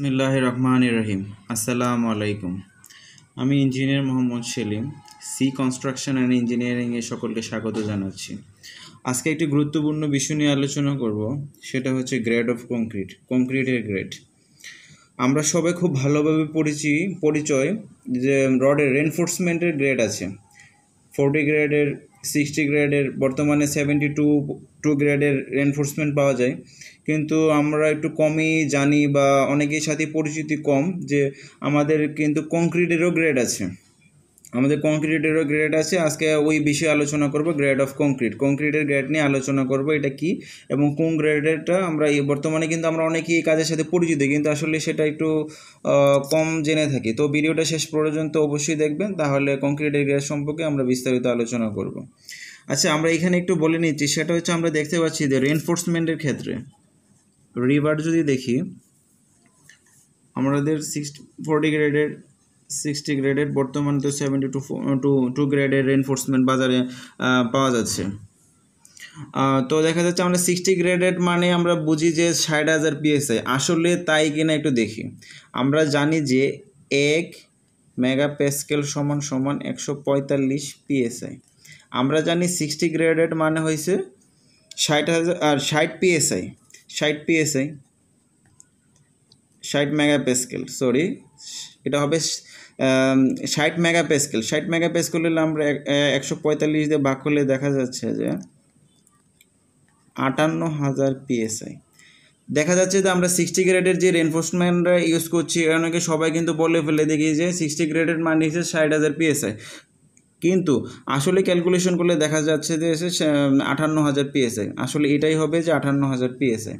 বিসমিল্লাহ রহমান রহিম আসসালামু আলাইকুম আমি engineer Mohammad Selim C construction and ইঞ্জিনিয়ারিংয়ে সকলকে স্বাগত জানাচ্ছি আজকে একটি গুরুত্বপূর্ণ বিষয় নিয়ে আলোচনা করব সেটা হচ্ছে গ্রেড অফ কংক্রিট কংক্রিটের গ্রেড আমরা সবাই খুব ভালোভাবে পরিচি পরিচয় যে রডের রেনফোর্সমেন্টের গ্রেড আছে ফোর্টি গ্রেডের সিক্সটি গ্রেডের বর্তমানে সেভেন্টি টু টু গ্রেডের এনফোর্সমেন্ট পাওয়া যায় কিন্তু আমরা একটু কমই জানি বা অনেকের সাথে পরিচিতি কম যে আমাদের কিন্তু কংক্রিটেরও গ্রেড আছে আমাদের কংক্রিটেরও গ্রেড আছে আজকে ওই বিষয়ে আলোচনা করব গ্রেড অফ কংক্রিট কংক্রিটের গ্রেড নিয়ে আলোচনা করব এটা কি এবং কোন গ্রেডেরটা আমরা এই বর্তমানে কিন্তু আমরা অনেকেই এই কাজের সাথে পরিচিত কিন্তু আসলে সেটা একটু কম জেনে থাকি তো ভিডিওটা শেষ পর্যন্ত অবশ্যই দেখবেন তাহলে কংক্রিটের গ্রেড সম্পর্কে আমরা বিস্তারিত আলোচনা করব আচ্ছা আমরা এখানে একটু বলে নিচ্ছি সেটা হচ্ছে আমরা দেখতে পাচ্ছি যে রেনফোর্সমেন্টের ক্ষেত্রে রিভার যদি দেখি আমাদের সিক্সটি ফোর্টি গ্রেডের সিক্সটি গ্রেডের বর্তমান তো সেভেন্টি টু টু টু গ্রেডের রেনফোর্সমেন্ট বাজারে পাওয়া যাচ্ছে তো দেখা যাচ্ছে আমরা সিক্সটি গ্রেডেড মানে আমরা বুঝি যে ষাট হাজার পিএসআই আসলে তাই কিনা একটু দেখি আমরা জানি যে এক মেগা প্যাসকেল সমান সমান একশো পঁয়তাল্লিশ পিএসআই আমরা জানি সিক্সটি গ্রেডেড মানে হয়েছে ষাট হাজার আর ষাট পিএসআই ষাট পিএসআই ষাট মেগা প্যাসকেল সরি এটা হবে ষাট মেগাপেসকেল ষাট মেগাপেসকেল হলে আমরা একশো পঁয়তাল্লিশ দিয়ে বাক করলে দেখা যাচ্ছে যে আটান্ন হাজার পিএসআই দেখা যাচ্ছে যে আমরা সিক্সটি গ্রেডের যে রেনফোর্সমেন্টরা ইউজ করছি অনেকে সবাই কিন্তু বলে ফেলে দেখি যে সিক্সটি গ্রেডের মান হিসেবে ষাট হাজার পিএসআই কিন্তু আসলে ক্যালকুলেশন করলে দেখা যাচ্ছে যে এসে আটান্ন হাজার পিএসএ আসলে এটাই হবে যে আটান্ন হাজার পিএসএ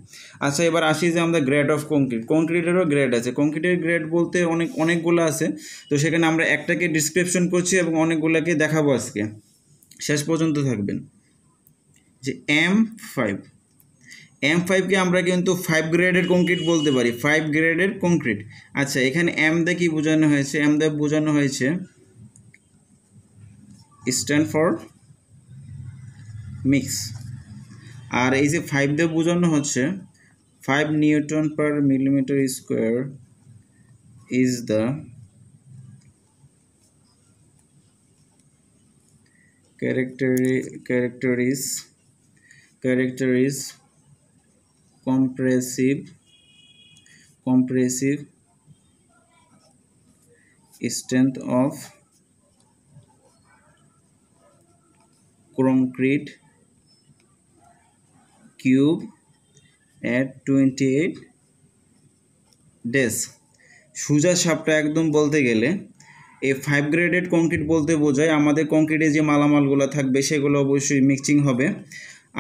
আচ্ছা এবার আসি যে আমরা গ্রেড অফ কংক্রিট কংক্রিটেরও গ্রেড আছে কংক্রিটের গ্রেড বলতে অনেক অনেকগুলো আছে তো সেখানে আমরা একটাকে ডিসক্রিপশন করছি এবং অনেকগুলোকে দেখাবো আজকে শেষ পর্যন্ত থাকবেন যে এম ফাইভ এম ফাইভকে আমরা কিন্তু ফাইভ গ্রেডের কংক্রিট বলতে পারি ফাইভ গ্রেডের কংক্রিট আচ্ছা এখানে এম দে কী বোঝানো হয়েছে এম দে বোঝানো হয়েছে স্ট্যান্ড ফর মিক্স আর এই যে ফাইভ দিয়ে বোঝানো হচ্ছে five newton per millimetre square is the character character is character is compressive compressive strength of concrete cube at twenty eight days সুজা সাপটা একদম বলতে গেলে এই ফাইভ গ্রেডেড কংক্রিট বলতে বোঝায় আমাদের কংক্রিটে যে মালামালগুলো থাকবে সেগুলো অবশ্যই মিক্সিং হবে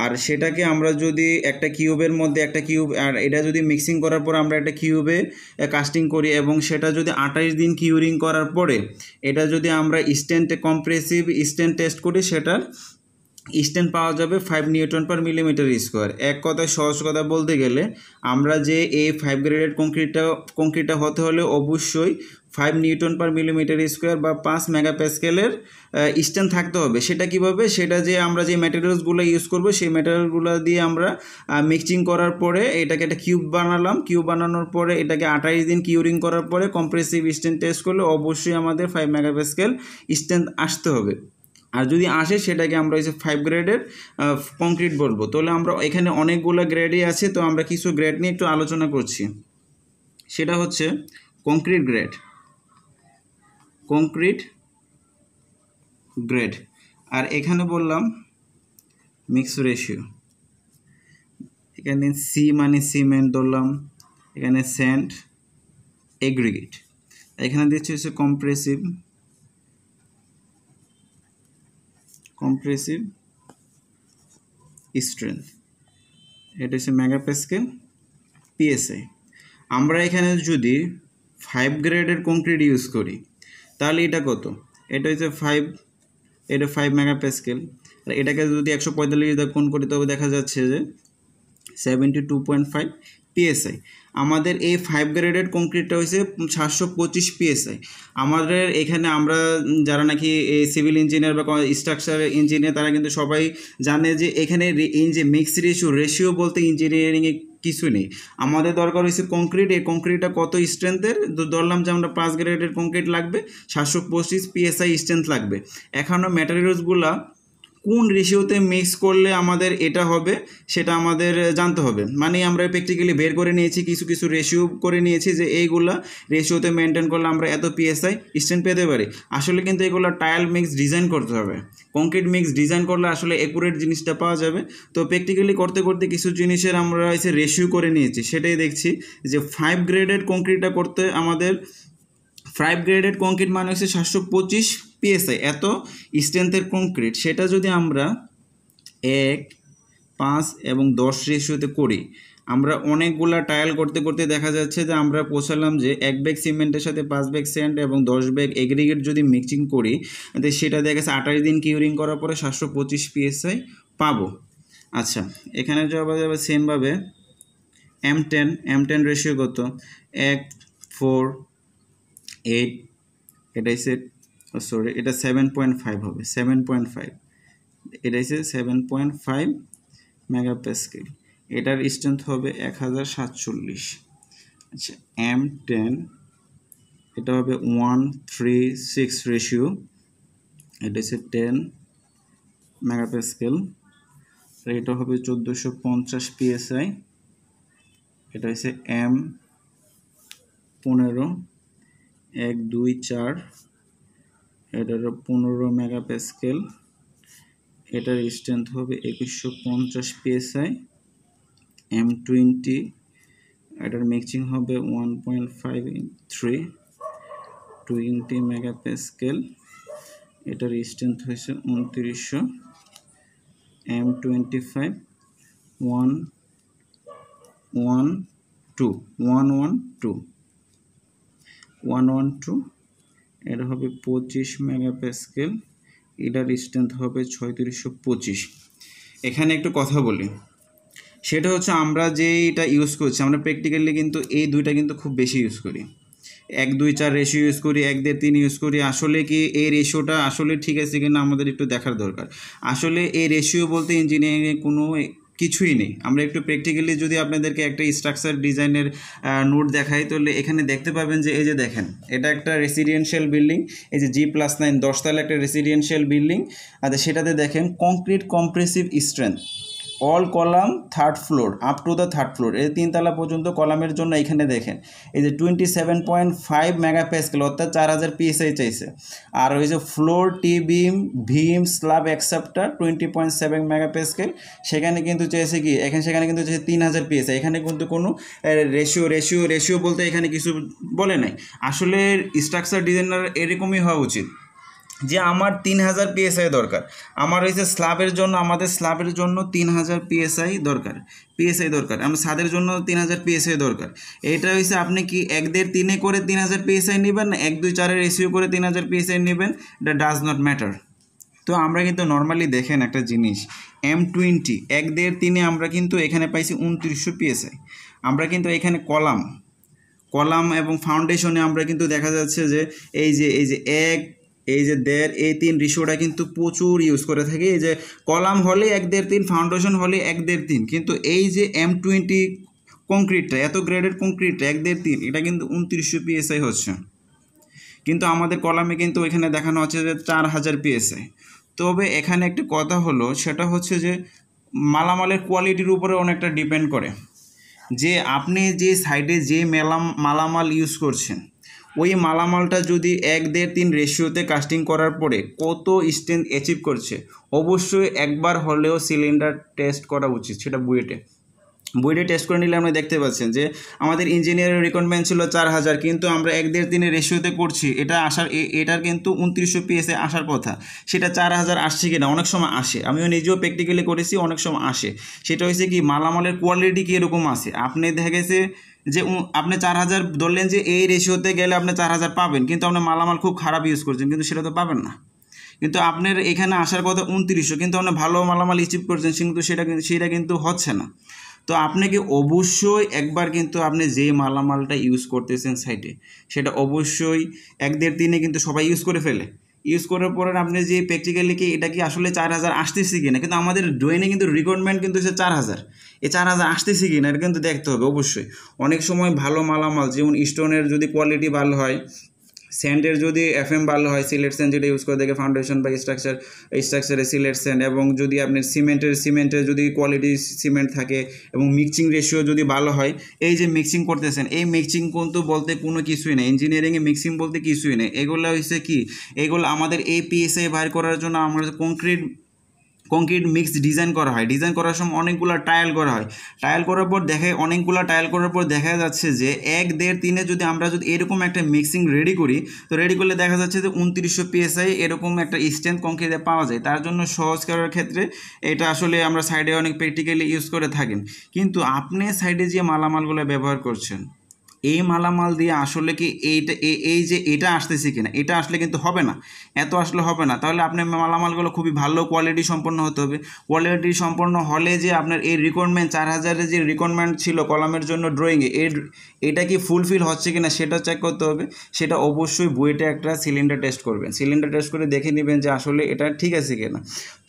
আর সেটাকে আমরা যদি একটা কিউবের মধ্যে একটা কিউব আর এটা যদি মিক্সিং করার পর আমরা একটা কিউবে কাস্টিং করি এবং সেটা যদি আঠাশ দিন কিউরিং করার পরে এটা যদি আমরা স্টেন্ট কম্প্রেসিভ স্টেন্ট টেস্ট করি সেটার স্ট্যান্ড পাওয়া যাবে five newton per millimetre square এক কথায় সহজ কথা বলতে গেলে আমরা যে এই ফাইভ গ্রেডেড কংক্রিটটা কংক্রিটটা হতে হলে অবশ্যই five newton per millimetre square বা পাঁচ মেগাপ্যাসকেলের স্ট্যান্ড থাকতে হবে সেটা কীভাবে সেটা যে আমরা যে ম্যাটেরিয়ালসগুলো ইউজ করব সেই ম্যাটেরিয়ালগুলো দিয়ে আমরা মিক্সিং করার পরে এটাকে একটা কিউব বানালাম কিউব বানানোর পরে এটাকে আঠাইশ দিন কিউরিং করার পরে কম্প্রেসিভ স্ট্যান্ড টেস্ট করলে অবশ্যই আমাদের ফাইভ মেগাপ্যাসকেল স্ট্যান্ড আসতে হবে আর যদি আসে সেটাকে আমরা হচ্ছে ফাইভ গ্রেডের কংক্রিট বলবো তাহলে আমরা এখানে অনেকগুলো গ্রেডই আছে তো আমরা কিছু গ্রেড নিয়ে একটু আলোচনা করছি সেটা হচ্ছে কংক্রিট গ্রেড কংক্রিট গ্রেড আর এখানে বললাম মিক্স রেশিও এখানে সি মানে সিমেন্ট ধরলাম এখানে স্যান্ড এগ্রিগেট এখানে দিচ্ছে হচ্ছে কম্প্রেসিভ কম্প্রেসিভ স্ট্রেংথ এটা হচ্ছে মেগাপ্যাসকেল পিএসআই আমরা এখানে যদি ফাইভ গ্রেডের কংক্রিট ইউজ করি তাহলে এটা কত এটা হচ্ছে ফাইভ এটা ফাইভ মেগাপ্যাসকেল আর এটাকে যদি একশো পঁয়তাল্লিশ দ্বারা কোন করি তবে দেখা যাচ্ছে যে seventy two point five PSI আমাদের এই ফাইভ গ্রেডেড কংক্রিটটা হয়েছে সাতশো পঁচিশ পিএসআই আমাদের এখানে আমরা যারা নাকি সিভিল ইঞ্জিনিয়ার বা স্ট্রাকচার ইঞ্জিনিয়ার তারা কিন্তু সবাই জানে যে এখানে যে মিক্স রেশিও রেশিও বলতে ইঞ্জিনিয়ারিংয়ে কিছু নেই আমাদের দরকার হয়েছে কংক্রিট এই কংক্রিটটা কত স্ট্রেংথের ধরলাম যে আমরা পাঁচ গ্রেডের কংক্রিট লাগবে সাতশো পঁচিশ পিএসআই স্ট্রেংথ লাগবে এখনও ম্যাটেরিয়ালসগুলা কোন রেশিওতে মিক্স করলে আমাদের এটা হবে সেটা আমাদের জানতে হবে মানে আমরা প্র্যাকটিক্যালি বের করে নিয়েছি কিছু কিছু রেশিও করে নিয়েছি যে এইগুলা রেশিওতে মেনটেন করলে আমরা এত পিএসআই স্ট্যান্ড পেতে পারি আসলে কিন্তু এগুলো টায়াল মিক্স ডিজাইন করতে হবে কংক্রিট মিক্স ডিজাইন করলে আসলে অ্যাকুরেট জিনিসটা পাওয়া যাবে তো প্র্যাকটিক্যালি করতে করতে কিছু জিনিসের আমরা এসে রেশিও করে নিয়েছি সেটাই দেখছি যে ফাইভ গ্রেডেড কংক্রিটটা করতে আমাদের ফাইভ গ্রেডেড কংক্রিট মানে হচ্ছে সাতশো পঁচিশ পিএসআই এত স্ট্রেংথের কংক্রিট সেটা যদি আমরা এক পাঁচ এবং দশ রেশিওতে করি আমরা অনেকগুলা টায়াল করতে করতে দেখা যাচ্ছে যে আমরা পৌঁছালাম যে এক ব্যাগ সিমেন্টের সাথে পাঁচ ব্যাগ স্যান্ড এবং দশ ব্যাগ এগ্রিগেট যদি মিক্সিং করি তো সেটা দেখা গেছে আঠাশ দিন কিউরিং করার পরে সাতশো পঁচিশ পিএসআই পাবো আচ্ছা এখানে যাওয়া যাবে সেমভাবে M ten M ten ratio কত এক ফোর এইট এটাই সেট সরি oh, এটা সেভেন পয়েন্ট ফাইভ হবে সেভেন পয়েন্ট ফাইভ এটা হচ্ছে সেভেন পয়েন্ট ফাইভ মেগাপ্যাসকেল এটার স্ট্রেংথ হবে এক হাজার সাতচল্লিশ আচ্ছা এম টেন এটা হবে ওয়ান থ্রি সিক্স রেশিও এটা হচ্ছে টেন মেগাপ্যাসকেল এটা হবে চোদ্দোশো পঞ্চাশ পিএসআই এটা হচ্ছে এম পনেরো এক দুই চার এটার পনেরো মেগাপ্যাসকেল এটার স্ট্রেংথ হবে একুশশো পঞ্চাশ পিএসআই এম টোয়েন্টি এটার মিক্সিং হবে one point five three twenty megapascal এটার স্ট্রেংথ হয়েছে উনত্রিশশো M twenty five one one two one one two one one two এটা হবে পঁচিশ মেগাপ্যাসকেল এটার স্ট্রেংথ হবে ছয়ত্রিশশো পঁচিশ এখানে একটু কথা বলি সেটা হচ্ছে আমরা যে এটা ইউজ করছি আমরা প্র্যাকটিক্যালি কিন্তু এই দুইটা কিন্তু খুব বেশি ইউজ করি এক দুই চার রেশিও ইউজ করি এক দেড় তিন ইউজ করি আসলে কি এই রেশিওটা আসলে ঠিক আছে কিনা আমাদের একটু দেখার দরকার আসলে এই রেশিও বলতে ইঞ্জিনিয়ারিংয়ে কোনো কিছুই নেই আমরা একটু প্র্যাকটিক্যালি যদি আপনাদেরকে একটা স্ট্রাকচার ডিজাইনের নোট দেখাই তাহলে এখানে দেখতে পাবেন যে এই যে দেখেন এটা একটা রেসিডেন্সিয়াল বিল্ডিং এই যে জি প্লাস নাইন দশতলা একটা রেসিডেন্সিয়াল বিল্ডিং আচ্ছা সেটাতে দেখেন concrete compressive strength all column third floor up to the third floor এই তিনতলা পর্যন্ত কলামের জন্য এখানে দেখেন এই যে twenty seven point five mega pascal অর্থাৎ চার হাজার পিএসআই চাইছে আর ওই যে floor tie beam beam slab অ্যাকসেপ্টার twenty point seven mega pascal সেখানে কিন্তু চেয়েছে কি এখানে সেখানে কিন্তু চেয়েছে তিন হাজার পিএসআই এখানে কিন্তু কোনো রেশিও রেশিও রেশিও বলতে এখানে কিছু বলে নাই আসলে স্ট্রাকচার ডিজাইনার এরকমই হওয়া উচিত যে আমার তিন হাজার পিএসআই দরকার আমার হয়েছে স্ল্যাবের জন্য আমাদের স্ল্যাবের জন্য তিন হাজার পিএসআই দরকার পিএসআই দরকার আমার স্বাদের জন্য তিন হাজার পিএসআই দরকার এটা হয়েছে আপনি কি এক দেড় তিনে করে তিন হাজার পিএসআই নেবেন না এক দুই চারের এসিও করে তিন হাজার পিএসআই নেবেন এটা ডাজ নট ম্যাটার তো আমরা কিন্তু নর্মালি দেখেন একটা জিনিস এম টোয়েন্টি এক দেড় তিনে আমরা কিন্তু এখানে পাইছি উনত্রিশশো পিএসআই আমরা কিন্তু এখানে কলাম কলাম এবং ফাউন্ডেশনে আমরা কিন্তু দেখা যাচ্ছে যে এই যে এই যে এক এই যে দেড় এই তিন রিশোটা কিন্তু প্রচুর ইউজ করে থাকে এই যে কলাম হলে এক দেড় তিন ফাউন্ডেশন হলে এক দেড় তিন কিন্তু এই যে এম টোয়েন্টি কংক্রিটটা এত গ্রেডের কংক্রিটটা এক দেড় তিন এটা কিন্তু উনত্রিশশো পিএসআই হচ্ছে কিন্তু আমাদের কলামে কিন্তু এখানে দেখানো হচ্ছে যে চার হাজার পিএসআই তবে এখানে একটি কথা হলো সেটা হচ্ছে যে মালামালের কোয়ালিটির উপরে অনেকটা ডিপেন্ড করে যে আপনি যে সাইডে যে মেলাম মালামাল ইউজ করছেন ওই মালামালটা যদি এক দেড় তিন রেশিওতে কাস্টিং করার পরে কত স্ট্রেন্থ অ্যাচিভ করছে অবশ্যই একবার হলেও সিলিন্ডার টেস্ট করা উচিত সেটা বুয়েটে বুয়েটে টেস্ট করে নিলে আপনি দেখতে পাচ্ছেন যে আমাদের ইঞ্জিনিয়ারের রিকোয়ারমেন্ট ছিল চার হাজার কিন্তু আমরা এক দেড় দিনের রেশিওতে করছি এটা আসার এটার কিন্তু উনত্রিশশো পিএসে আসার কথা সেটা চার হাজার আসছে কিনা অনেক সময় আসে আমিও নিজেও প্র্যাকটিক্যালি করেছি অনেক সময় আসে সেটা হয়েছে কি মালামালের কোয়ালিটি কীরকম আছে আপনি দেখা গেছে যে আপনি চার হাজার ধরলেন যে এই রেশিওতে গেলে আপনি চার হাজার পাবেন কিন্তু আপনি মালামাল খুব খারাপ ইউজ করছেন কিন্তু সেটা তো পাবেন না কিন্তু আপনার এখানে আসার কথা উনত্রিশশো কিন্তু আপনি ভালো মালামাল রিসিভ করছেন কিন্তু সেটা কিন্তু সেটা কিন্তু হচ্ছে না তো আপনাকে অবশ্যই একবার কিন্তু আপনি যে মালামালটা ইউজ করতেছেন সাইটে সেটা অবশ্যই এক দেড় দিনে কিন্তু সবাই ইউজ করে ফেলে ইউজ করার পরে আপনি যে প্র্যাকটিক্যালি কি এটা কি আসলে চার হাজার আসতেছি কিনা কিন্তু আমাদের ড্রয়িংয়ে কিন্তু রিকোয়ারমেন্ট কিন্তু সে চার হাজার এই চার হাজার আসতেছে কি না এটা কিন্তু দেখতে হবে অবশ্যই অনেক সময় ভালো মালামাল যেমন স্টোনের যদি কোয়ালিটি ভালো হয় স্যান্ডের যদি এফ এম ভালো হয় সিলেট স্যান্ড যেটা ইউজ করে দেখে ফাউন্ডেশন বা স্ট্রাকচার স্ট্রাকচারে সিলেট স্যান্ড এবং যদি আপনি সিমেন্টের সিমেন্টের যদি কোয়ালিটি সিমেন্ট থাকে এবং মিক্সিং রেশিও যদি ভালো হয় এই যে মিক্সিং করতেছেন এই মিক্সিং কিন্তু বলতে কোনো কিছুই নেই ইঞ্জিনিয়ারিংয়ে মিক্সিং বলতে কিছুই নেই এগুলো হচ্ছে কি এগুলো আমাদের এই পিএসআই বাইর করার জন্য আমরা কংক্রিট কংক্রিট মিক্স ডিজাইন করা হয় ডিজাইন করার সময় অনেকগুলো ট্রায়াল করা হয় ট্রায়াল করার পর দেখে অনেকগুলো ট্রায়াল করার পর দেখা যাচ্ছে যে এক দেড় তিনে যদি আমরা যদি এরকম একটা মিক্সিং রেডি করি তো রেডি করলে দেখা যাচ্ছে যে উনত্রিশশো পিএসআই এরকম একটা স্ট্রেন্থ কংক্রিটে পাওয়া যায় তার জন্য সহজ করার ক্ষেত্রে এটা আসলে আমরা সাইডে অনেক প্র্যাকটিক্যালি ইউজ করে থাকেন কিন্তু আপনি সাইডে যে মালামালগুলো ব্যবহার করছেন এই মালামাল দিয়ে আসলে কি এইটা এই যে এটা আসতেছে কিনা এটা আসলে কিন্তু হবে না এত আসলে হবে না তাহলে আপনার মালামালগুলো খুবই ভালো কোয়ালিটি সম্পন্ন হতে হবে কোয়ালিটি সম্পন্ন হলে যে আপনার এই রিকোয়ারমেন্ট চার হাজারের যে রিকোয়ারমেন্ট ছিল কলামের জন্য ড্রয়িংয়ে এর এটা কি ফুলফিল হচ্ছে কিনা সেটা চেক করতে হবে সেটা অবশ্যই বইটা একটা সিলিন্ডার টেস্ট করবেন সিলিন্ডার টেস্ট করে দেখে নেবেন যে আসলে এটা ঠিক আছে কিনা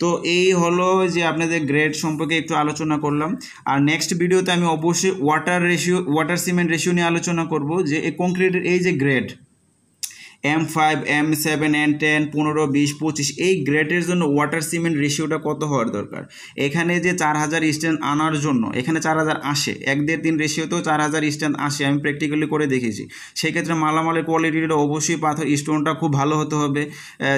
তো এই হলো যে আপনাদের গ্রেড সম্পর্কে একটু আলোচনা করলাম আর নেক্সট ভিডিওতে আমি অবশ্যই water ratio water cement ratio নিয়ে আলোচনা আলোচনা করব যে এই কংক্রিটের এই যে grade M five M seven N ten পনেরো বিশ পঁচিশ এই গ্রেডের জন্য ওয়াটার সিমেন্ট রেশিওটা কত হওয়ার দরকার এখানে যে চার হাজার স্ট্যান্ড আনার জন্য এখানে চার হাজার আসে এক দেড় দিন রেশিওতেও চার হাজার স্ট্যান্ড আসে আমি প্র্যাকটিক্যালি করে দেখেছি সেক্ষেত্রে মালামালের কোয়ালিটিটা অবশ্যই পাথর স্টোনটা খুব ভালো হতে হবে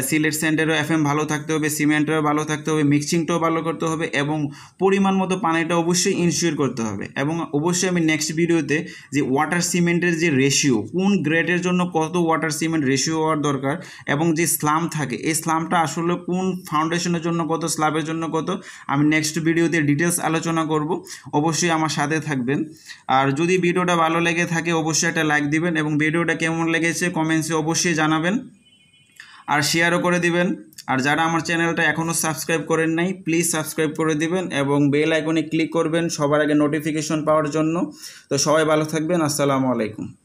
সিলেট সেন্টারও এফ এম ভালো থাকতে হবে সিমেন্টেরও ভালো থাকতে হবে মিক্সিংটাও ভালো করতে হবে এবং পরিমাণ মতো পানিটা অবশ্যই ইনশিওর করতে হবে এবং অবশ্যই আমি নেক্সট ভিডিওতে যে ওয়াটার সিমেন্টের যে রেশিও কোন গ্রেডের জন্য কত ওয়াটার সিমেন্ট রেশিও হওয়ার দরকার এবং যে স্লাম থাকে এই স্লামটা আসলে কোন ফাউন্ডেশনের জন্য কত স্লামের জন্য কত আমি নেক্সট ভিডিওতে ডিটেলস আলোচনা করব অবশ্যই আমার সাথে থাকবেন আর যদি ভিডিওটা ভালো লেগে থাকে অবশ্যই একটা লাইক দিবেন এবং ভিডিওটা কেমন লেগেছে কমেন্টসে অবশ্যই জানাবেন আর শেয়ারও করে দিবেন আর যারা আমার চ্যানেলটা এখনও সাবস্ক্রাইব করেন নাই প্লিজ সাবস্ক্রাইব করে দিবেন এবং বেল আইকনে ক্লিক করবেন সবার আগে নোটিফিকেশন পাওয়ার জন্য তো সবাই ভালো থাকবেন আসসালামু আলাইকুম